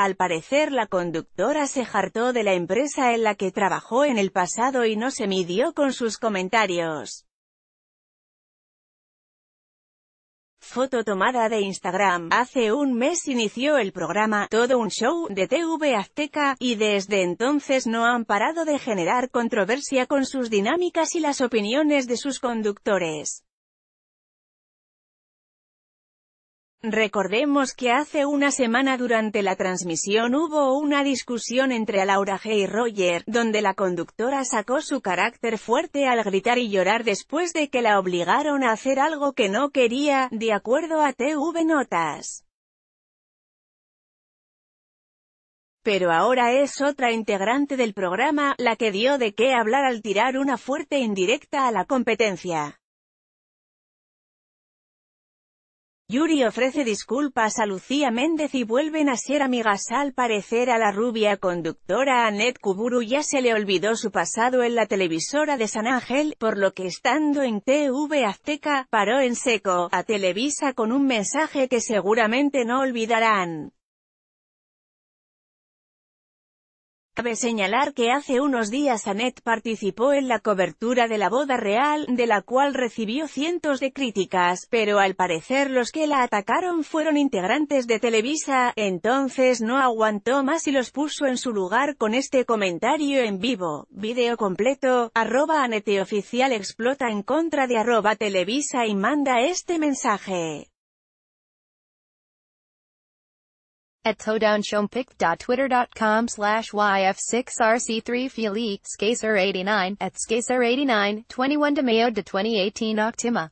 Al parecer la conductora se hartó de la empresa en la que trabajó en el pasado y no se midió con sus comentarios. Foto tomada de Instagram. Hace un mes inició el programa Todo un Show de TV Azteca, y desde entonces no han parado de generar controversia con sus dinámicas y las opiniones de sus conductores. Recordemos que hace una semana durante la transmisión hubo una discusión entre Laura G y Roger, donde la conductora sacó su carácter fuerte al gritar y llorar después de que la obligaron a hacer algo que no quería, de acuerdo a TV Notas. Pero ahora es otra integrante del programa, la que dio de qué hablar al tirar una fuerte indirecta a la competencia. Yuri ofrece disculpas a Lucía Méndez y vuelven a ser amigas al parecer a la rubia conductora Annette Kuburu ya se le olvidó su pasado en la televisora de San Ángel, por lo que estando en TV Azteca, paró en seco, a Televisa con un mensaje que seguramente no olvidarán. Cabe señalar que hace unos días Anet participó en la cobertura de la boda real, de la cual recibió cientos de críticas, pero al parecer los que la atacaron fueron integrantes de Televisa, entonces no aguantó más y los puso en su lugar con este comentario en vivo, video completo, arroba Oficial explota en contra de arroba Televisa y manda este mensaje. at todownschompic.twitter.com slash yf6rc3 Fili, Skaser89, at Skaser89, 21 de Mayo de 2018 Octima.